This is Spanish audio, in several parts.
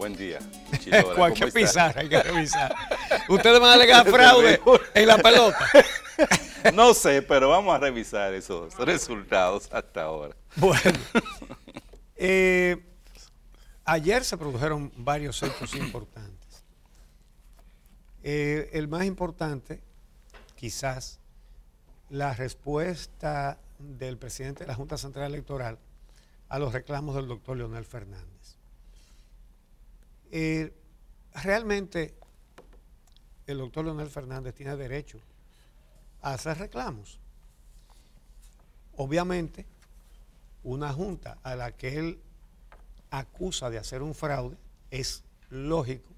Buen día. Cualquier pizarra hay que revisar. Ustedes van a alegar este fraude en la pelota. no sé, pero vamos a revisar esos resultados hasta ahora. Bueno. Eh, ayer se produjeron varios hechos importantes. Eh, el más importante, quizás, la respuesta del presidente de la Junta Central Electoral a los reclamos del doctor Leonel Fernández. Eh, realmente el doctor Leonel Fernández tiene derecho a hacer reclamos. Obviamente, una junta a la que él acusa de hacer un fraude, es lógico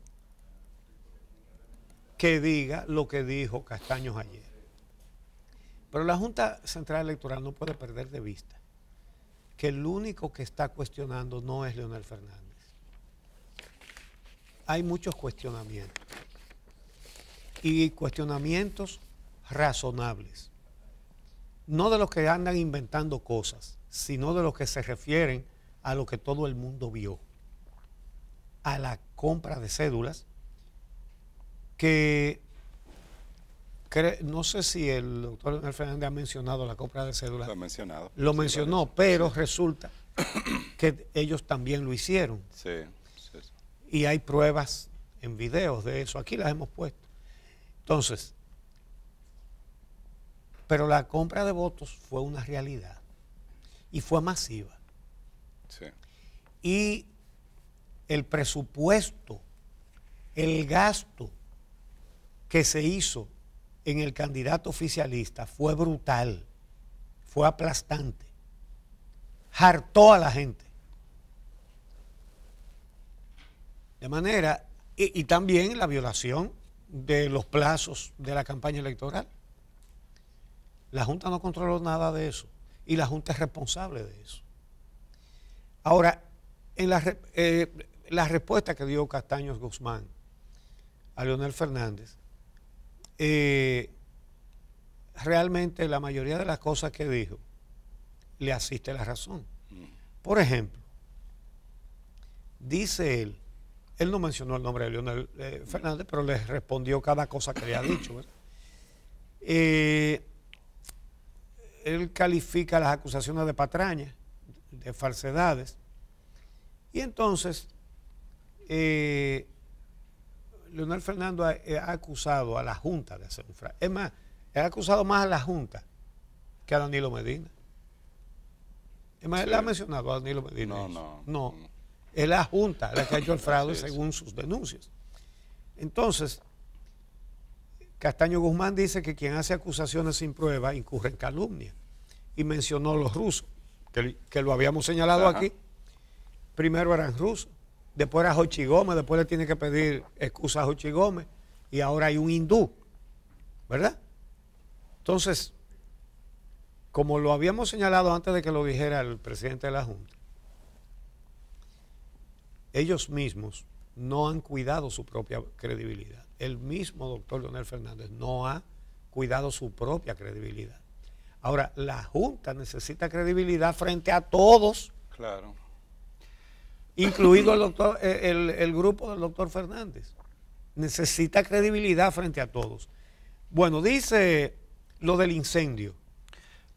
que diga lo que dijo Castaños ayer. Pero la Junta Central Electoral no puede perder de vista que el único que está cuestionando no es Leonel Fernández hay muchos cuestionamientos y cuestionamientos razonables, no de los que andan inventando cosas, sino de los que se refieren a lo que todo el mundo vio, a la compra de cédulas, que no sé si el doctor Fernández ha mencionado la compra de cédulas. Lo ha mencionado. Lo mencionó, pero resulta que ellos también lo hicieron. Sí. Y hay pruebas en videos de eso. Aquí las hemos puesto. Entonces, pero la compra de votos fue una realidad y fue masiva. Y el presupuesto, el gasto que se hizo en el candidato oficialista fue brutal, fue aplastante, hartó a la gente. De manera, y, también la violación de los plazos de la campaña electoral. La Junta no controló nada de eso y la Junta es responsable de eso. Ahora, en la, eh, respuesta que dio Castaños Guzmán a Leonel Fernández, eh, realmente la mayoría de las cosas que dijo le asiste la razón. Mm. Por ejemplo, dice él él no mencionó el nombre de Leonel eh, Fernández, pero le respondió cada cosa que le ha dicho. Eh, él califica las acusaciones de patraña, de falsedades. Y entonces, eh, Leonel Fernando ha, acusado a la Junta de hacer un fraude. Es más, ha acusado más a la Junta que a Danilo Medina. Es más, él ha mencionado a Danilo Medina. No, no. No es la Junta la que ha hecho el fraude según sus denuncias. Entonces, Castaño Guzmán dice que quien hace acusaciones sin prueba incurre en calumnia. Y mencionó a los rusos, que, lo habíamos señalado aquí. Primero eran rusos, después era Hochi Gómez, después le tiene que pedir excusa a Hochi Gómez, y ahora hay un hindú, ¿verdad? Entonces, como lo habíamos señalado antes de que lo dijera el presidente de la Junta, ellos mismos no han cuidado su propia credibilidad. El mismo doctor Leonel Fernández no ha cuidado su propia credibilidad. Ahora, la Junta necesita credibilidad frente a todos. Claro. Incluido el, eh, grupo del doctor Fernández. Necesita credibilidad frente a todos. Bueno, dice lo del incendio.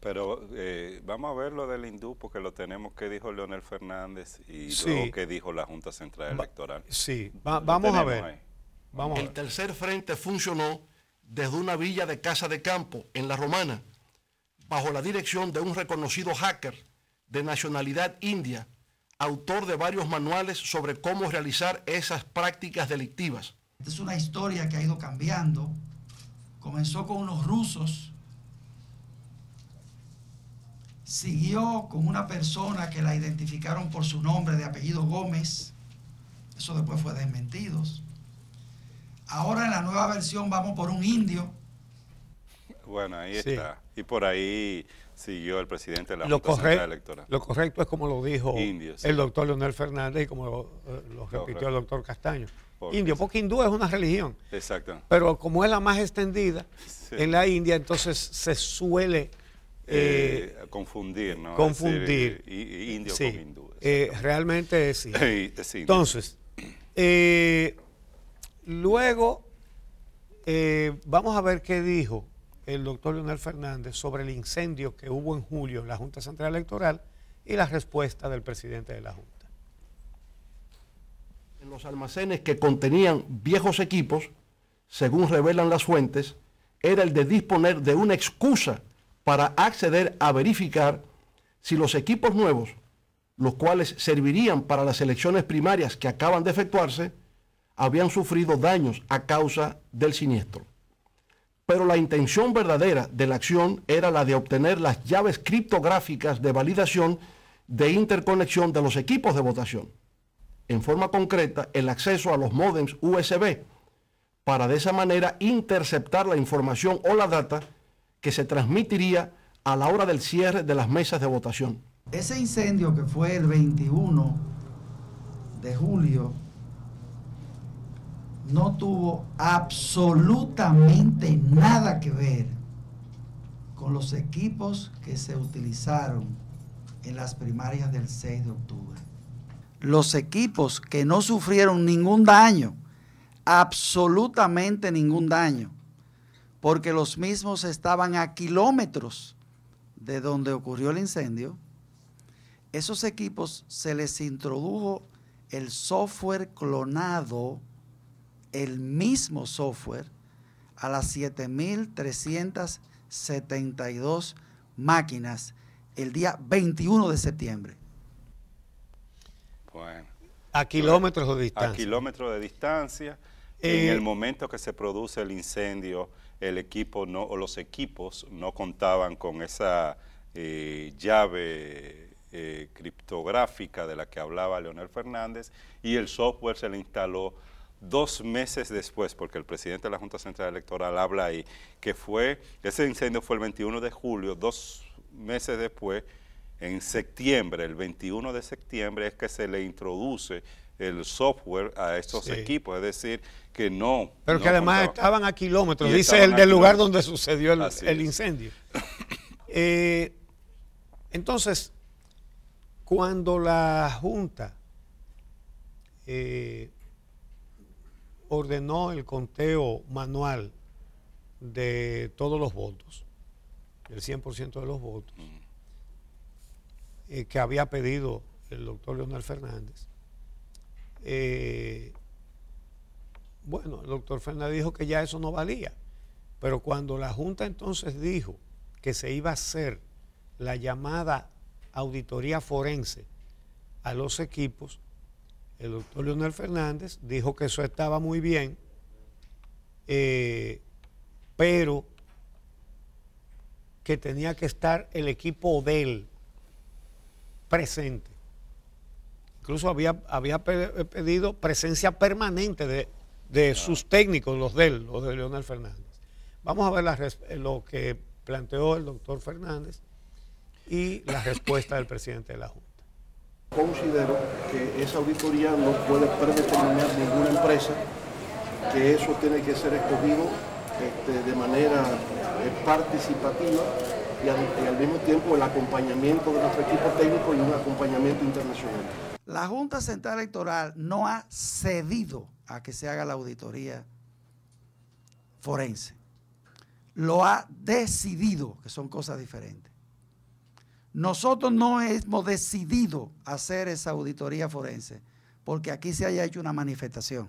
Pero eh, vamos a ver lo del hindú, porque lo tenemos que dijo Leonel Fernández y lo que dijo la Junta Central Electoral. sí, vamos, a ver. vamos El tercer frente funcionó desde una villa de casa de campo en La Romana, bajo la dirección de un reconocido hacker de nacionalidad india, autor de varios manuales sobre cómo realizar esas prácticas delictivas. Es una historia que ha ido cambiando. Comenzó con unos rusos siguió con una persona que la identificaron por su nombre de apellido Gómez. Eso después fue desmentido Ahora en la nueva versión vamos por un indio. Bueno, ahí está. Y por ahí siguió el presidente de la Junta Electoral. Lo correcto es como lo dijo el doctor Leonel Fernández y como lo, eh, repitió el doctor Castaño. indio, porque hindú es una religión. Exacto. Pero como es la más extendida en la India, entonces se suele eh, eh, confundir, ¿no? Confundir. con hindúes. Eh, realmente sí. sí Entonces, luego vamos a ver qué dijo el doctor Leonel Fernández sobre el incendio que hubo en julio en la Junta Central Electoral y la respuesta del presidente de la Junta. En los almacenes que contenían viejos equipos, según revelan las fuentes, era el de disponer de una excusa para acceder a verificar si los equipos nuevos, los cuales servirían para las elecciones primarias que acaban de efectuarse, habían sufrido daños a causa del siniestro. Pero la intención verdadera de la acción era la de obtener las llaves criptográficas de validación de interconexión de los equipos de votación. En forma concreta, el acceso a los modems USB, para de esa manera interceptar la información o la data que se transmitiría a la hora del cierre de las mesas de votación. Ese incendio que fue el 21 de julio no tuvo absolutamente nada que ver con los equipos que se utilizaron en las primarias del 6 de octubre. Los equipos que no sufrieron ningún daño, absolutamente ningún daño, porque los mismos estaban a kilómetros de donde ocurrió el incendio, esos equipos se les introdujo el software clonado, el mismo software, a las 7.372 máquinas el día 21 de septiembre. Bueno. A kilómetros de distancia. A kilómetros de distancia, eh, en el momento que se produce el incendio el equipo no, o los equipos no contaban con esa eh, llave eh, criptográfica de la que hablaba Leonel Fernández y el software se le instaló dos meses después, porque el presidente de la Junta Central Electoral habla ahí, que fue, ese incendio fue el 21 de julio, dos meses después, en septiembre, el 21 de septiembre es que se le introduce el software a estos equipos, es decir, que no. Pero que además estaban a kilómetros, dice el del lugar donde sucedió el, incendio. Eh, entonces, cuando la Junta eh, ordenó el conteo manual de todos los votos, el 100% de los votos, mm. eh, que había pedido el doctor Leonel Fernández, eh, bueno, el doctor Fernández dijo que ya eso no valía, pero cuando la Junta entonces dijo que se iba a hacer la llamada auditoría forense a los equipos, el doctor Leonel Fernández dijo que eso estaba muy bien, eh, pero que tenía que estar el equipo de él presente. Incluso había, había eh, pedido presencia permanente de, sus técnicos, los de él, los de Leonel Fernández. Vamos a ver eh, lo que planteó el doctor Fernández y la respuesta del presidente de la Junta. Considero que esa auditoría no puede predeterminar ninguna empresa, que eso tiene que ser escogido este, de manera eh, participativa y al mismo tiempo el acompañamiento de nuestro equipo técnico y un acompañamiento internacional. La Junta Central Electoral no ha cedido a que se haga la auditoría forense. Lo ha decidido, que son cosas diferentes. Nosotros no hemos decidido hacer esa auditoría forense porque aquí se haya hecho una manifestación.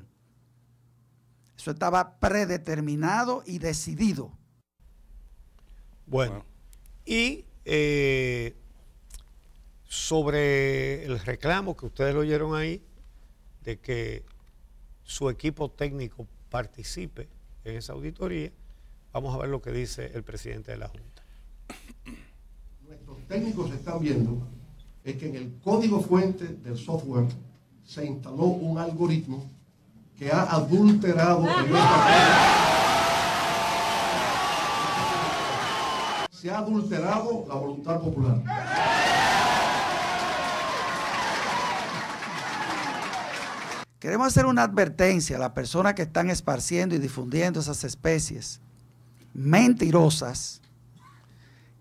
Eso estaba predeterminado y decidido. Bueno, y eh, sobre el reclamo que ustedes oyeron ahí de que su equipo técnico participe en esa auditoría, vamos a ver lo que dice el presidente de la Junta. Nuestros técnicos están viendo es que en el código fuente del software se instaló un algoritmo que ha adulterado ah. Ah. Se ha adulterado la voluntad popular. Queremos hacer una advertencia a las personas que están esparciendo y difundiendo esas especies mentirosas,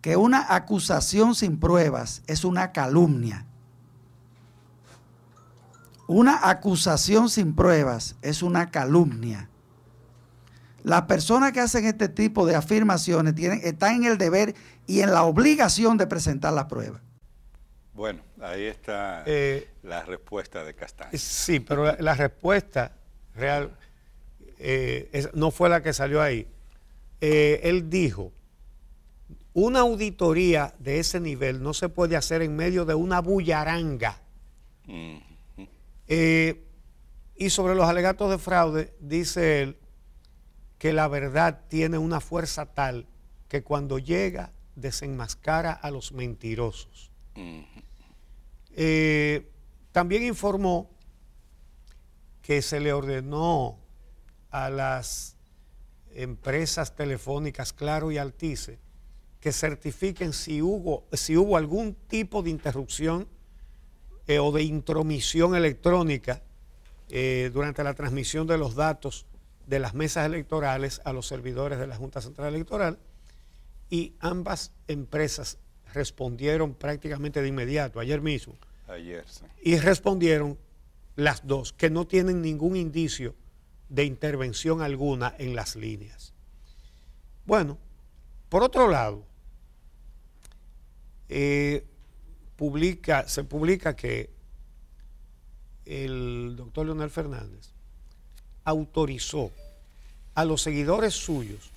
que una acusación sin pruebas es una calumnia. Una acusación sin pruebas es una calumnia. Las personas que hacen este tipo de afirmaciones tienen, están en el deber y en la obligación de presentar las pruebas. Bueno, ahí está eh, la respuesta de Castaño. Eh, sí, pero la, respuesta real eh, no fue la que salió ahí. él dijo, una auditoría de ese nivel no se puede hacer en medio de una bullaranga. y sobre los alegatos de fraude, dice él que la verdad tiene una fuerza tal que cuando llega desenmascara a los mentirosos. Eh, también informó que se le ordenó a las empresas telefónicas Claro y Altice que certifiquen si hubo, algún tipo de interrupción eh, o de intromisión electrónica eh, durante la transmisión de los datos de las mesas electorales a los servidores de la Junta Central Electoral y ambas empresas respondieron prácticamente de inmediato, ayer mismo. Ayer, sí. Y respondieron las dos, que no tienen ningún indicio de intervención alguna en las líneas. Bueno, por otro lado, eh, publica, se publica que el doctor Leonel Fernández autorizó a los seguidores suyos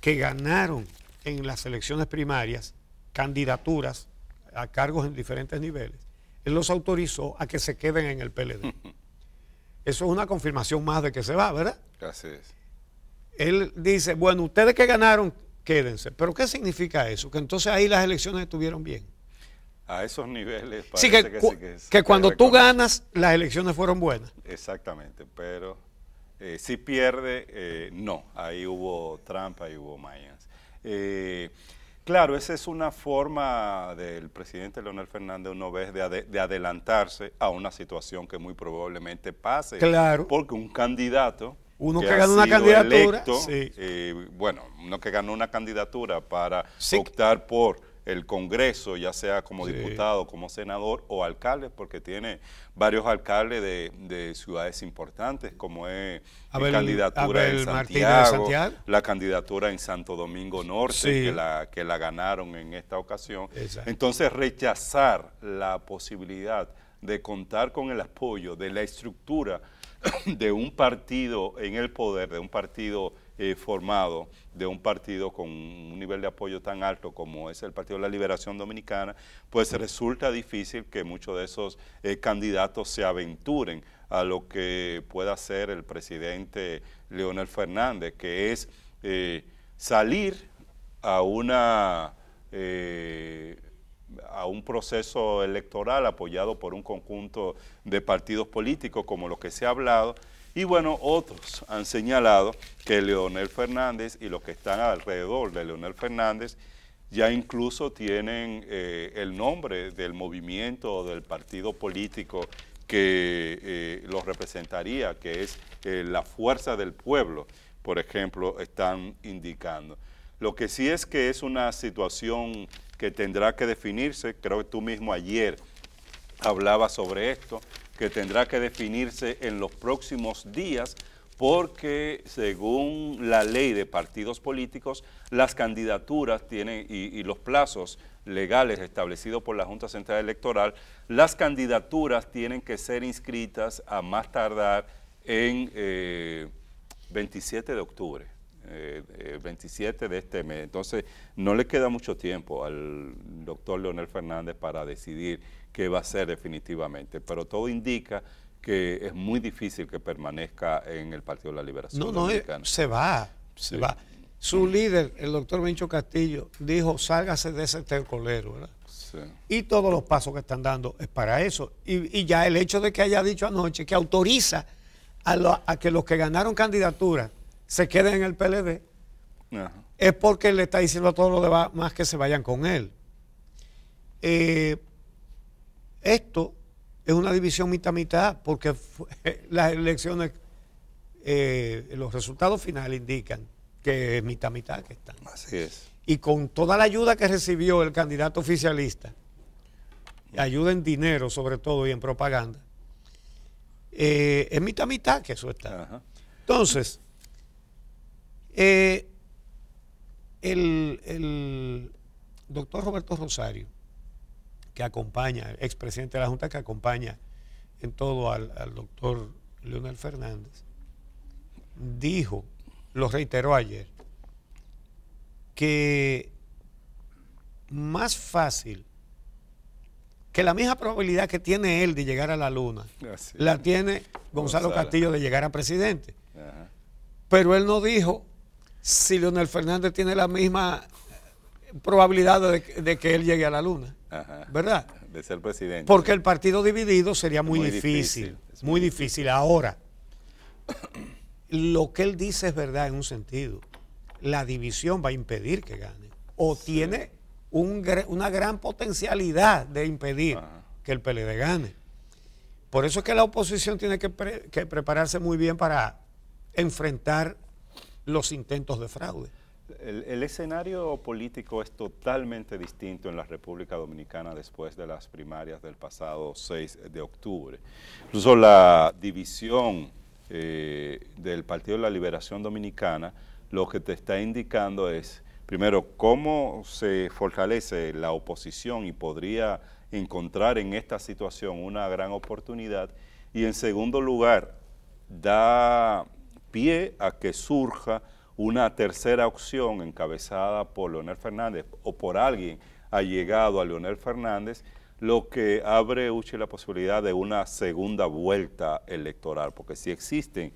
que ganaron en las elecciones primarias candidaturas a cargos en diferentes niveles, él los autorizó a que se queden en el PLD. Eso es una confirmación más de que se va, ¿verdad? Así es. Él dice, bueno, ustedes que ganaron, quédense. ¿Pero qué significa eso? Que entonces ahí las elecciones estuvieron bien. A esos niveles parece sí, que, que, cuando tú ganas, las elecciones fueron buenas. Exactamente, pero eh, si pierde, eh, no. Ahí hubo trampa, ahí hubo mayas. Eh, claro, esa es una forma del presidente Leonel Fernández uno vez de, adelantarse a una situación que muy probablemente pase. Claro. Porque un candidato uno que, ganó una candidatura. Eh, bueno, uno que ganó una candidatura para optar por el Congreso, ya sea como diputado, como senador o alcalde, porque tiene varios alcaldes de, de ciudades importantes, como es la candidatura en Santiago, la candidatura en Santo Domingo Norte, que, la, que la ganaron en esta ocasión. Entonces, rechazar la posibilidad de contar con el apoyo de la estructura de un partido en el poder, de un partido eh, formado de un partido con un nivel de apoyo tan alto como es el Partido de la Liberación Dominicana, pues resulta difícil que muchos de esos eh, candidatos se aventuren a lo que pueda hacer el presidente Leonel Fernández, que es eh, salir a una a un proceso electoral apoyado por un conjunto de partidos políticos, como lo que se ha hablado, y bueno, otros han señalado que Leonel Fernández y los que están alrededor de Leonel Fernández ya incluso tienen eh, el nombre del movimiento o del partido político que eh, los representaría, que es eh, la fuerza del pueblo, por ejemplo, están indicando. Lo que sí es que es una situación que tendrá que definirse, creo que tú mismo ayer hablabas sobre esto, que tendrá que definirse en los próximos días porque según la ley de partidos políticos, las candidaturas tienen y, los plazos legales establecidos por la Junta Central Electoral, las candidaturas tienen que ser inscritas a más tardar en 27 eh, de octubre, 27 eh, eh, de este mes. Entonces, no le queda mucho tiempo al doctor Leonel Fernández para decidir que va a ser definitivamente, pero todo indica que es muy difícil que permanezca en el Partido de la Liberación no, No, eh, se va, se va. Su líder, el doctor Bencho Castillo, dijo, sálgase de ese tercolero, ¿verdad? Sí. Y todos los pasos que están dando es para eso. Y, ya el hecho de que haya dicho anoche que autoriza a, que los que ganaron candidatura se queden en el PLD, es porque le está diciendo a todos los demás que se vayan con él. Eh, esto es una división mitad-mitad porque las elecciones, eh, los resultados finales indican que es mitad-mitad que están. Así es. Y con toda la ayuda que recibió el candidato oficialista, ayuda en dinero sobre todo y en propaganda, eh, es mitad-mitad que eso está. Entonces, eh, el doctor Roberto Rosario, que acompaña, expresidente de la Junta que acompaña en todo al, doctor Leonel Fernández, dijo, lo reiteró ayer, que más fácil que la misma probabilidad que tiene él de llegar a la luna, la tiene Gonzalo, Castillo de llegar a presidente. Pero él no dijo si Leonel Fernández tiene la misma probabilidad de que él llegue a la luna. ¿Verdad? De ser presidente. Porque el partido dividido sería muy, difícil, Muy difícil. Ahora, lo que él dice es verdad en un sentido. La división va a impedir que gane. O tiene un, una gran potencialidad de impedir que el PLD gane. Por eso es que la oposición tiene que prepararse muy bien para enfrentar los intentos de fraude. El, escenario político es totalmente distinto en la República Dominicana después de las primarias del pasado 6 de octubre. Incluso la división eh, del Partido de la Liberación Dominicana lo que te está indicando es, primero, cómo se fortalece la oposición y podría encontrar en esta situación una gran oportunidad. Y en segundo lugar, da pie a que surja una tercera opción encabezada por Leonel Fernández o por alguien ha llegado a Leonel Fernández, lo que abre Uchi la posibilidad de una segunda vuelta electoral, porque si existen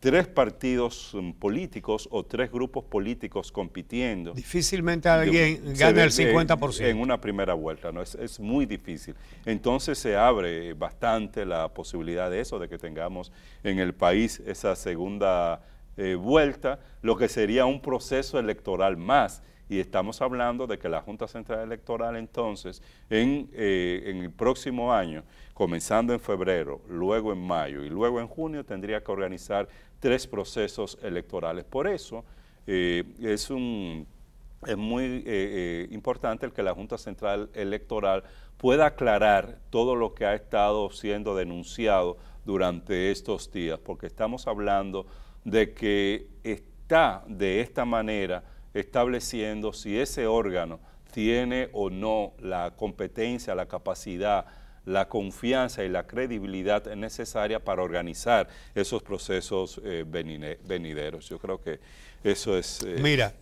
tres partidos mm, políticos o tres grupos políticos compitiendo. Difícilmente alguien gana el 50%. En, una primera vuelta, ¿no? Es, es, muy difícil. Entonces se abre bastante la posibilidad de eso, de que tengamos en el país esa segunda eh, vuelta lo que sería un proceso electoral más. Y estamos hablando de que la Junta Central Electoral entonces, eh, en, el próximo año, comenzando en febrero, luego en mayo y luego en junio, tendría que organizar tres procesos electorales. Por eso eh, es, un, es muy importante el que la Junta Central Electoral pueda aclarar todo lo que ha estado siendo denunciado durante estos días, porque estamos hablando de que está de esta manera estableciendo si ese órgano tiene o no la competencia, la capacidad, la confianza y la credibilidad necesaria para organizar esos procesos eh, venideros. Yo creo que eso es... Eh, Mira,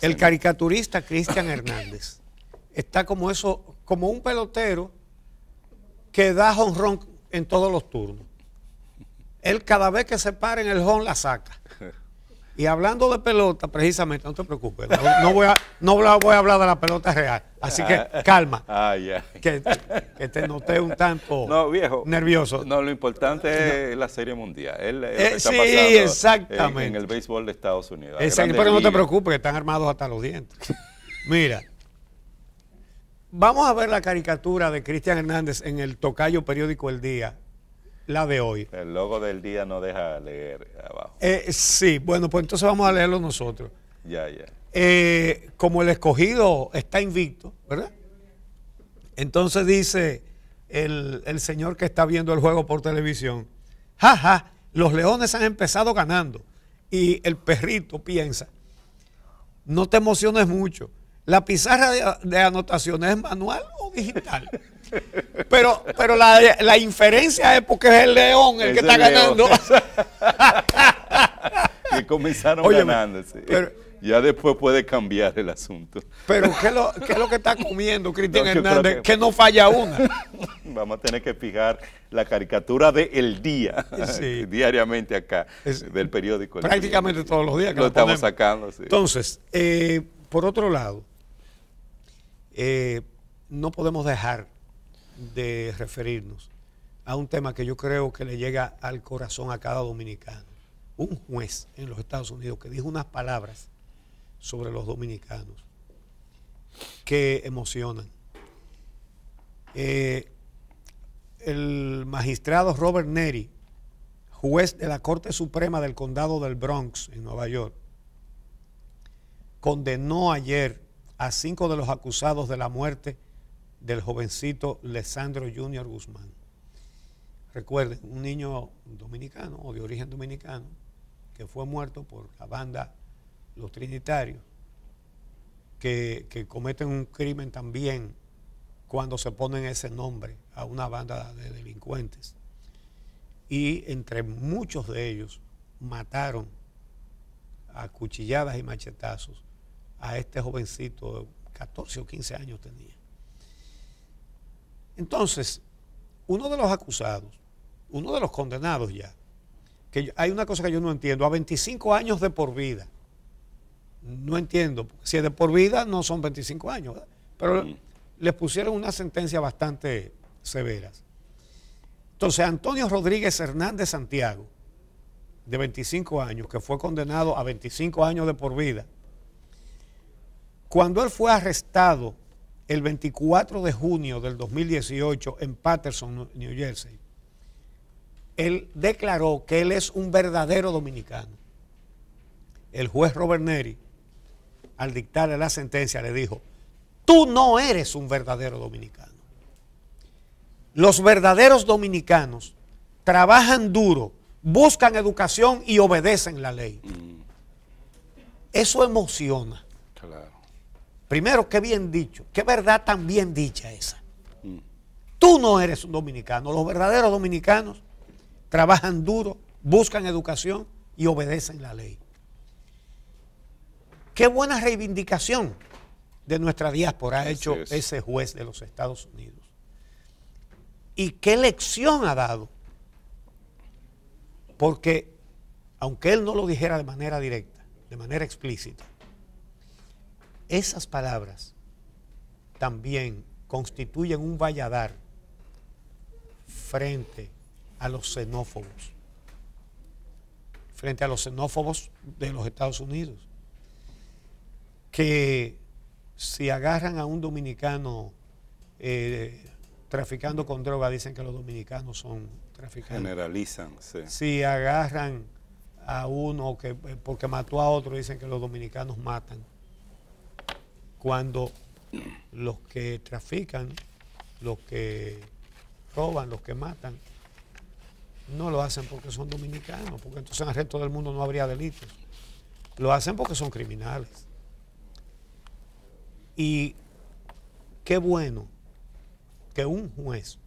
el caricaturista Cristian Hernández está como eso, como un pelotero que da honrón en todos los turnos. Él cada vez que se para en el home la saca. Y hablando de pelota, precisamente, no te preocupes, no, voy, a, no voy a hablar de la pelota real. Así que calma. que, te noté un tanto no, viejo, nervioso. No, lo importante es la Serie Mundial. Él, eh, sí, exactamente. En, el béisbol de Estados Unidos. Eh, pero no te preocupes, están armados hasta los dientes. Mira, vamos a ver la caricatura de Cristian Hernández en el tocayo periódico El Día la de hoy. El logo del día no deja leer abajo. Eh, sí, bueno, pues entonces vamos a leerlo nosotros. Ya, ya. Eh, como el escogido está invicto, ¿verdad? Entonces dice el, señor que está viendo el juego por televisión, jaja, los leones han empezado ganando. Y el perrito piensa, no te emociones mucho. ¿La pizarra de, de anotaciones es manual o digital? Pero, pero la, inferencia es porque es el león el que está ganando. que comenzaron ganando, ya después puede cambiar el asunto. Pero ¿qué es lo, que está comiendo Cristian Hernández? Que... no falla una. Vamos a tener que fijar la caricatura de El Día, diariamente acá, del periódico. prácticamente todos los días. lo, estamos sacando. Entonces, eh, por otro lado, eh, no podemos dejar de referirnos a un tema que yo creo que le llega al corazón a cada dominicano. Un juez en los Estados Unidos que dijo unas palabras sobre los dominicanos que emocionan. Eh, el magistrado Robert Neri, juez de la Corte Suprema del Condado del Bronx en Nueva York, condenó ayer a cinco de los acusados de la muerte del jovencito Lesandro Junior Guzmán. Recuerden, un niño dominicano o de origen dominicano que fue muerto por la banda Los Trinitarios, que, cometen un crimen también cuando se ponen ese nombre a una banda de delincuentes. Y entre muchos de ellos mataron a cuchilladas y machetazos a este jovencito, 14 o 15 años tenía. Entonces, uno de los acusados, uno de los condenados ya, que hay una cosa que yo no entiendo, a 25 años de por vida. No entiendo, si es de por vida no son 25 años, pero les pusieron una sentencia bastante severa. Entonces, Antonio Rodríguez Hernández Santiago, de 25 años, que fue condenado a 25 años de por vida, cuando él fue arrestado el 24 de junio del 2018 en Patterson, New Jersey, él declaró que él es un verdadero dominicano. El juez Robert Neri, al dictarle la sentencia, le dijo, tú no eres un verdadero dominicano. Los verdaderos dominicanos trabajan duro, buscan educación y obedecen la ley. Mm. Eso emociona. Primero, qué bien dicho, qué verdad tan bien dicha esa. Tú no eres un dominicano, los verdaderos dominicanos trabajan duro, buscan educación y obedecen la ley. Qué buena reivindicación de nuestra diáspora ha hecho ese juez de los Estados Unidos. Y qué lección ha dado. Porque, aunque él no lo dijera de manera directa, de manera explícita, esas palabras también constituyen un valladar frente a los xenófobos, frente a los xenófobos de los Estados Unidos, que si agarran a un dominicano eh, traficando con droga, dicen que los dominicanos son traficantes. Generalizan, sí. Si agarran a uno que porque mató a otro, dicen que los dominicanos matan cuando los que trafican, los que roban, los que matan, no lo hacen porque son dominicanos, porque entonces en el resto del mundo no habría delitos. Lo hacen porque son criminales. Y qué bueno que un juez,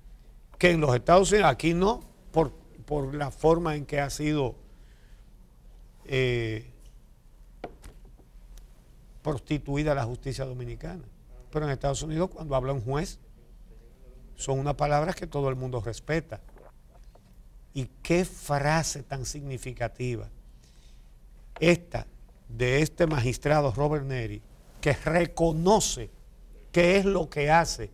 que en los Estados Unidos, aquí no, por, por la forma en que ha sido eh, prostituida la justicia dominicana. Pero en Estados Unidos cuando habla un juez, son unas palabras que todo el mundo respeta. Y qué frase tan significativa. Esta de este magistrado Robert Neri, que reconoce qué es lo que hace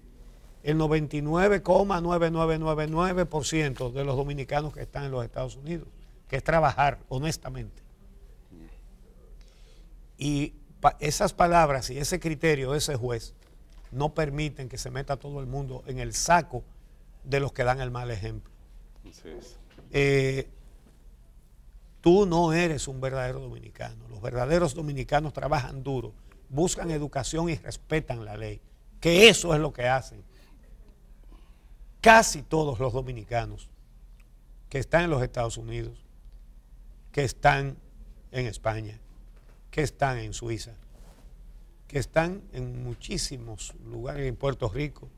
el 99,9999% de los dominicanos que están en los Estados Unidos, que es trabajar honestamente. Y esas palabras y ese criterio de ese juez no permiten que se meta todo el mundo en el saco de los que dan el mal ejemplo. Eh, tú no eres un verdadero dominicano. Los verdaderos dominicanos trabajan duro, buscan educación y respetan la ley, que eso es lo que hacen. Casi todos los dominicanos que están en los Estados Unidos, que están en España, que están en Suiza, que están en muchísimos lugares, en Puerto Rico.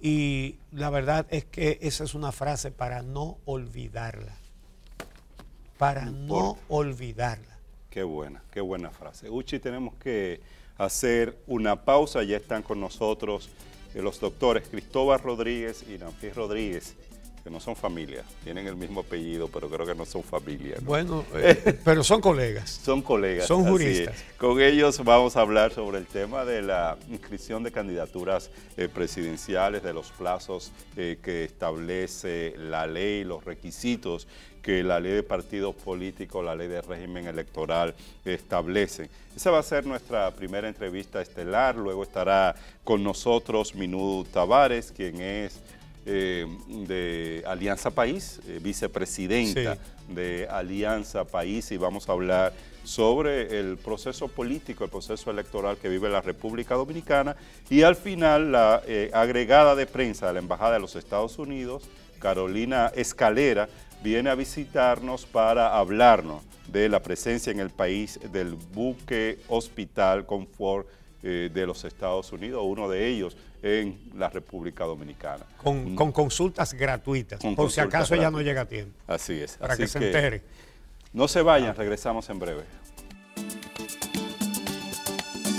Y la verdad es que esa es una frase para no olvidarla, para no olvidarla. Qué buena, qué buena frase. Uchi, tenemos que hacer una pausa, ya están con nosotros eh, los doctores Cristóbal Rodríguez y Nampiés Rodríguez que no son familia, tienen el mismo apellido, pero creo que no son familia. Bueno, eh, pero son colegas. Son colegas. Son juristas. Con ellos vamos a hablar sobre el tema de la inscripción de candidaturas eh, presidenciales, de los plazos eh, que establece la ley, los requisitos que la ley de partidos políticos, la ley de régimen electoral establece. Esa va a ser nuestra primera entrevista estelar. Luego estará con nosotros Minú Tavares, quien es eh, de Alianza País, eh, vicepresidenta de Alianza País, y vamos a hablar sobre el proceso político, el proceso electoral que vive la República Dominicana, y al final la eh, agregada de prensa de la Embajada de los Estados Unidos, Carolina Escalera, viene a visitarnos para hablarnos de la presencia en el país del buque hospital Confort de los Estados Unidos, uno de ellos en la República Dominicana. Con, mm. consultas gratuitas, por si acaso ella ya no llega a tiempo. Así es. Para que, que, se entere. No se vayan, regresamos en breve.